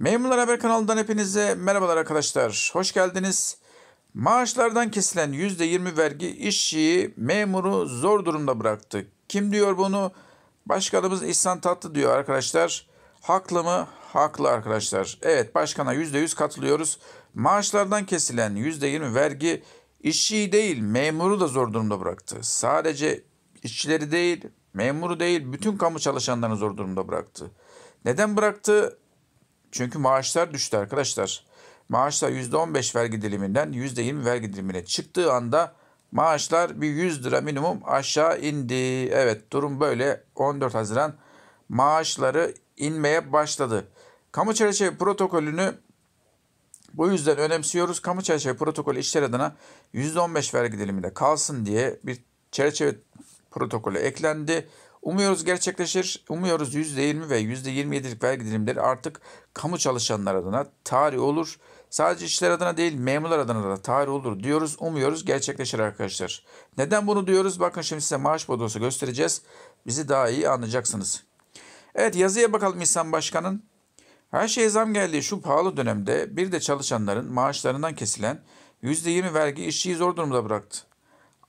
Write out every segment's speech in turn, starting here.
Memurlar Haber kanalından hepinize merhabalar arkadaşlar. Hoş geldiniz. Maaşlardan kesilen %20 vergi işçiyi, memuru zor durumda bıraktı. Kim diyor bunu? Başkanımız İhsan Tatlı diyor arkadaşlar. Haklı mı? Haklı arkadaşlar. Evet başkana %100 katılıyoruz. Maaşlardan kesilen %20 vergi işçiyi değil memuru da zor durumda bıraktı. Sadece işçileri değil, memuru değil bütün kamu çalışanlarını zor durumda bıraktı. Neden bıraktı? Çünkü maaşlar düştü arkadaşlar. Maaşlar %15 vergi diliminden %20 vergi dilimine çıktığı anda maaşlar bir 100 lira minimum aşağı indi. Evet durum böyle 14 Haziran maaşları inmeye başladı. Kamu çerçeve protokolünü bu yüzden önemsiyoruz. Kamu çerçeve protokolü işler adına %15 vergi diliminde kalsın diye bir çerçeve protokolü eklendi. Umuyoruz gerçekleşir. Umuyoruz %20 ve %27'lik vergi dilimleri artık kamu çalışanlar adına tarih olur. Sadece işler adına değil memurlar adına da tarih olur diyoruz. Umuyoruz gerçekleşir arkadaşlar. Neden bunu diyoruz? Bakın şimdi size maaş bodosu göstereceğiz. Bizi daha iyi anlayacaksınız. Evet yazıya bakalım İhsan Başkan'ın. Her şey zam geldiği şu pahalı dönemde bir de çalışanların maaşlarından kesilen %20 vergi işçiyi zor durumda bıraktı.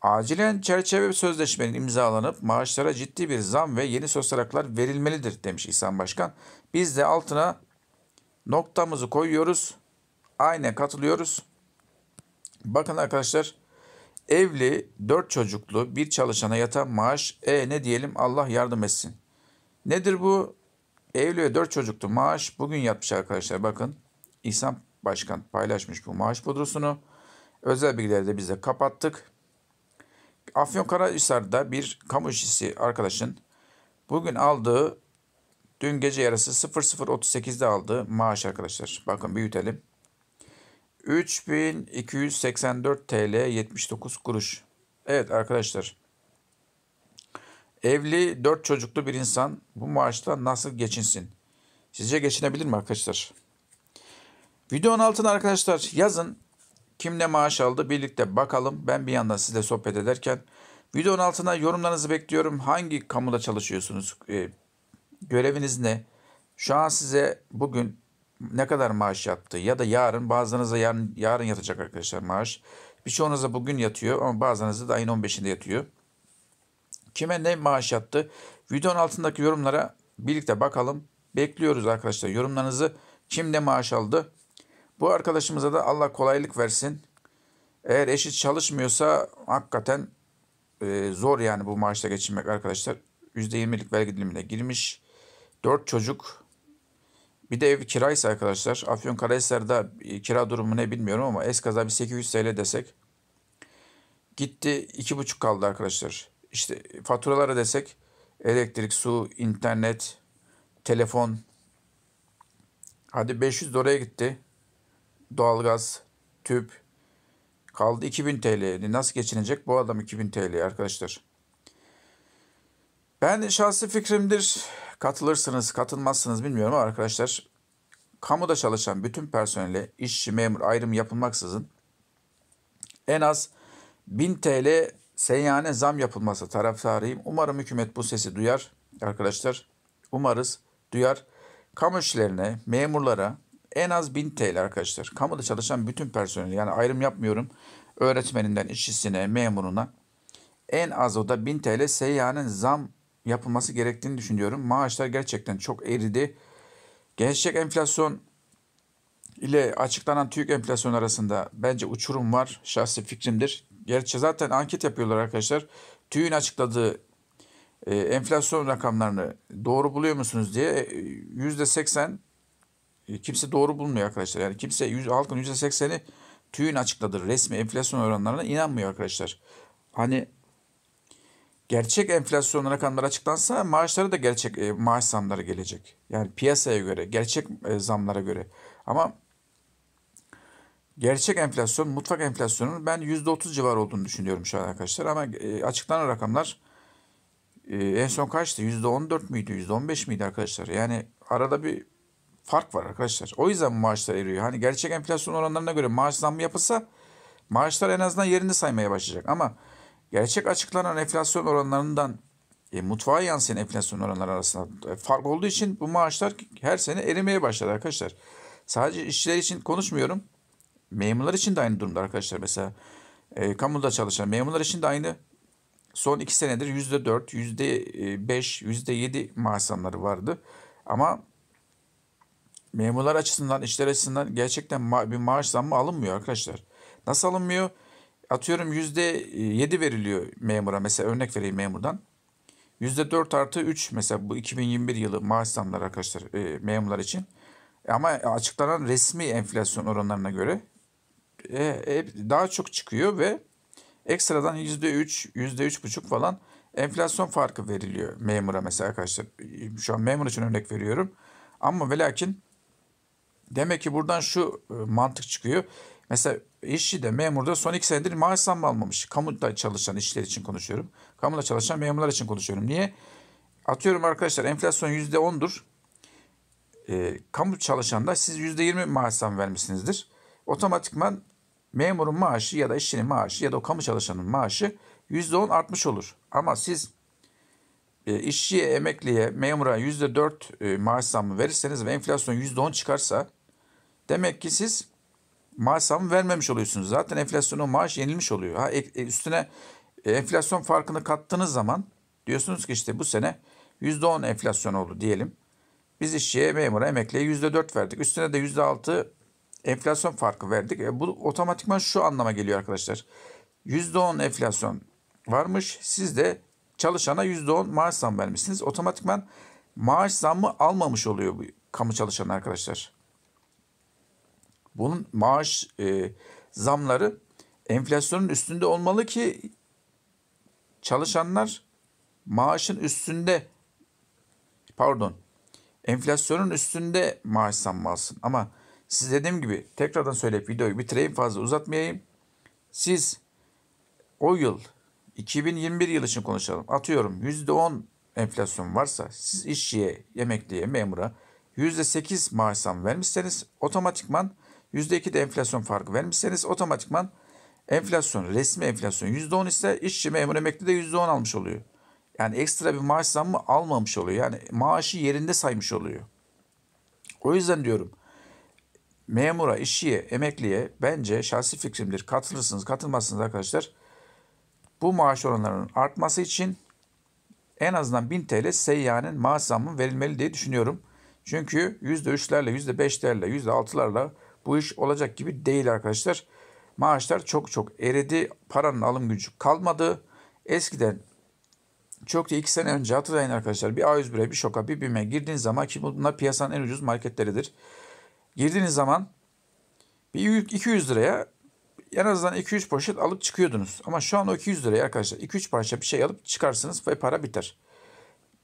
Acilen çerçeve sözleşmenin imzalanıp maaşlara ciddi bir zam ve yeni sosyal haklar verilmelidir demiş İhsan Başkan. Biz de altına noktamızı koyuyoruz. aynı katılıyoruz. Bakın arkadaşlar evli, dört çocuklu bir çalışana yatan maaş e ne diyelim Allah yardım etsin. Nedir bu? Evli ve dört çocuklu maaş bugün yatmış arkadaşlar bakın. İhsan Başkan paylaşmış bu maaş budrusunu. Özel bilgileri de bize kapattık. Afyonkarahisar'da bir kamu işçisi arkadaşın bugün aldığı dün gece yarısı 00.38'de aldığı maaş arkadaşlar. Bakın büyütelim. 3284 TL 79 kuruş. Evet arkadaşlar. Evli 4 çocuklu bir insan bu maaşla nasıl geçinsin? Sizce geçinebilir mi arkadaşlar? Videonun altına arkadaşlar yazın kim ne maaş aldı birlikte bakalım. Ben bir yandan sizle sohbet ederken videonun altına yorumlarınızı bekliyorum. Hangi kamuda çalışıyorsunuz? E, göreviniz ne? Şu an size bugün ne kadar maaş yattı ya da yarın bazılarınıza yarın, yarın yatacak arkadaşlar maaş. Birçoğunuza bugün yatıyor ama bazılarınız da ayın 15'inde yatıyor. Kime ne maaş yattı? Videonun altındaki yorumlara birlikte bakalım. Bekliyoruz arkadaşlar yorumlarınızı. Kim ne maaş aldı? Bu arkadaşımıza da Allah kolaylık versin. Eğer eşi çalışmıyorsa hakikaten e, zor yani bu maaşla geçinmek arkadaşlar. %20'lik vergi dilimine girmiş. 4 çocuk. Bir de ev kiraysa arkadaşlar. Afyonkarahisar'da e, kira durumu ne bilmiyorum ama eskaza bir 800 TL desek. Gitti 2,5 kaldı arkadaşlar. İşte e, faturaları desek elektrik, su, internet, telefon. Hadi 500 oraya gitti doğalgaz, tüp kaldı 2000 TL. Nasıl geçinecek bu adam 2000 TL arkadaşlar? Ben şahsi fikrimdir. Katılırsınız, katılmazsınız bilmiyorum ama arkadaşlar kamuda çalışan bütün personele işçi, memur ayrımı yapılmaksızın en az 1000 TL seyyane zam yapılması taraftarıyım. Umarım hükümet bu sesi duyar arkadaşlar. Umarız duyar. Kamu işlerine, memurlara, en az 1000 TL arkadaşlar. Kamuda çalışan bütün personel yani ayrım yapmıyorum. Öğretmeninden işçisine, memuruna en az o da 1000 TL seyyanen zam yapılması gerektiğini düşünüyorum. Maaşlar gerçekten çok eridi. Gençlik enflasyon ile açıklanan TÜİK enflasyon arasında bence uçurum var. Şahsi fikrimdir. Gerçi zaten anket yapıyorlar arkadaşlar. TÜİK'in açıkladığı e, enflasyon rakamlarını doğru buluyor musunuz diye e, yüzde %80 ee, kimse doğru bulmuyor arkadaşlar. Yani kimse yüz, halkın %80'i TÜİ'nin açıkladığı resmi enflasyon oranlarına inanmıyor arkadaşlar. Hani gerçek enflasyon rakamları açıklansa maaşları da gerçek e, maaş zamları gelecek. Yani piyasaya göre, gerçek e, zamlara göre. Ama gerçek enflasyon, mutfak enflasyonunun ben %30 civar olduğunu düşünüyorum şu an arkadaşlar. Ama e, açıklanan rakamlar e, en son kaçtı? %14 müydü, %15 miydi arkadaşlar? Yani arada bir fark var arkadaşlar. O yüzden maaşlar eriyor. Hani gerçek enflasyon oranlarına göre maaş zammı yapılsa maaşlar en azından yerinde saymaya başlayacak. Ama gerçek açıklanan enflasyon oranlarından e, mutfağa yansıyan enflasyon oranları arasında e, fark olduğu için bu maaşlar her sene erimeye başladı arkadaşlar. Sadece işçiler için konuşmuyorum. Memurlar için de aynı durumda arkadaşlar. Mesela e, kamuda çalışan memurlar için de aynı. Son iki senedir yüzde dört, yüzde e, beş, yüzde yedi maaş zamları vardı. Ama memurlar açısından, işler açısından gerçekten ma- bir maaş zammı alınmıyor arkadaşlar. Nasıl alınmıyor? Atıyorum %7 e, veriliyor memura mesela örnek vereyim memurdan. %4 artı 3 mesela bu 2021 yılı maaş zamları arkadaşlar e, memurlar için. Ama açıklanan resmi enflasyon oranlarına göre e, e, daha çok çıkıyor ve ekstradan %3, %3,5 falan enflasyon farkı veriliyor memura mesela arkadaşlar. Şu an memur için örnek veriyorum. Ama ve lakin Demek ki buradan şu e, mantık çıkıyor. Mesela işçi de memur da son iki senedir maaş zammı almamış. Kamuda çalışan işçiler için konuşuyorum. Kamuda çalışan memurlar için konuşuyorum. Niye? Atıyorum arkadaşlar enflasyon yüzde ondur. E, kamu da siz yüzde yirmi maaş zam vermişsinizdir. Otomatikman memurun maaşı ya da işçinin maaşı ya da o kamu çalışanın maaşı yüzde on artmış olur. Ama siz e, işçiye, emekliye, memura yüzde dört e, maaş zammı verirseniz ve enflasyon yüzde on çıkarsa Demek ki siz maaş zammı vermemiş oluyorsunuz. Zaten enflasyonun maaş yenilmiş oluyor. Ha, e, e, üstüne e, enflasyon farkını kattığınız zaman diyorsunuz ki işte bu sene %10 enflasyon oldu diyelim. Biz işçiye, memura, emekliye %4 verdik. Üstüne de %6 enflasyon farkı verdik. E bu otomatikman şu anlama geliyor arkadaşlar. %10 enflasyon varmış. Siz de çalışana %10 maaş zam vermişsiniz. Otomatikman maaş zammı almamış oluyor bu kamu çalışanı arkadaşlar. Bunun maaş e, zamları enflasyonun üstünde olmalı ki çalışanlar maaşın üstünde pardon enflasyonun üstünde maaş zammı alsın. Ama siz dediğim gibi tekrardan söyleyip videoyu bitireyim fazla uzatmayayım. Siz o yıl 2021 yılı için konuşalım. Atıyorum %10 enflasyon varsa siz işçiye, yemekliye, memura %8 maaş zam vermişseniz otomatikman %2 de enflasyon farkı vermişseniz otomatikman enflasyon, resmi enflasyon %10 ise işçi memur emekli de %10 almış oluyor. Yani ekstra bir maaş zammı almamış oluyor. Yani maaşı yerinde saymış oluyor. O yüzden diyorum memura, işçiye, emekliye bence şahsi fikrimdir. Katılırsınız, katılmazsınız arkadaşlar. Bu maaş oranlarının artması için en azından 1000 TL seyyanin maaş zammı verilmeli diye düşünüyorum. Çünkü %3'lerle, %5'lerle, %6'larla bu iş olacak gibi değil arkadaşlar. Maaşlar çok çok eridi. Paranın alım gücü kalmadı. Eskiden çok da 2 sene önce hatırlayın arkadaşlar bir A101'e bir şoka bir bime girdiğiniz zaman ki bunlar piyasanın en ucuz marketleridir. Girdiğiniz zaman bir 200 liraya en azından 2-3 poşet alıp çıkıyordunuz. Ama şu an o 200 liraya arkadaşlar 2-3 parça bir şey alıp çıkarsınız ve para biter.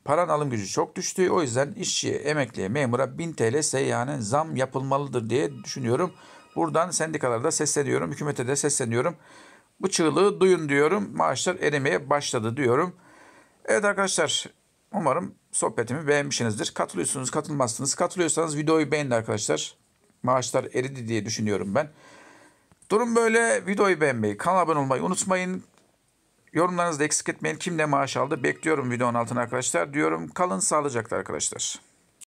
Paran alım gücü çok düştü. O yüzden işçiye, emekliye, memura 1000 TL seyyanen zam yapılmalıdır diye düşünüyorum. Buradan sendikalara da sesleniyorum, hükümete de sesleniyorum. Bu çığlığı duyun diyorum. Maaşlar erimeye başladı diyorum. Evet arkadaşlar umarım sohbetimi beğenmişsinizdir. Katılıyorsunuz, katılmazsınız. Katılıyorsanız videoyu beğenin arkadaşlar. Maaşlar eridi diye düşünüyorum ben. Durum böyle. Videoyu beğenmeyi, kanala abone olmayı unutmayın. Yorumlarınızı eksik etmeyin. Kim ne maaş aldı? Bekliyorum videonun altına arkadaşlar. Diyorum kalın sağlıcakla arkadaşlar.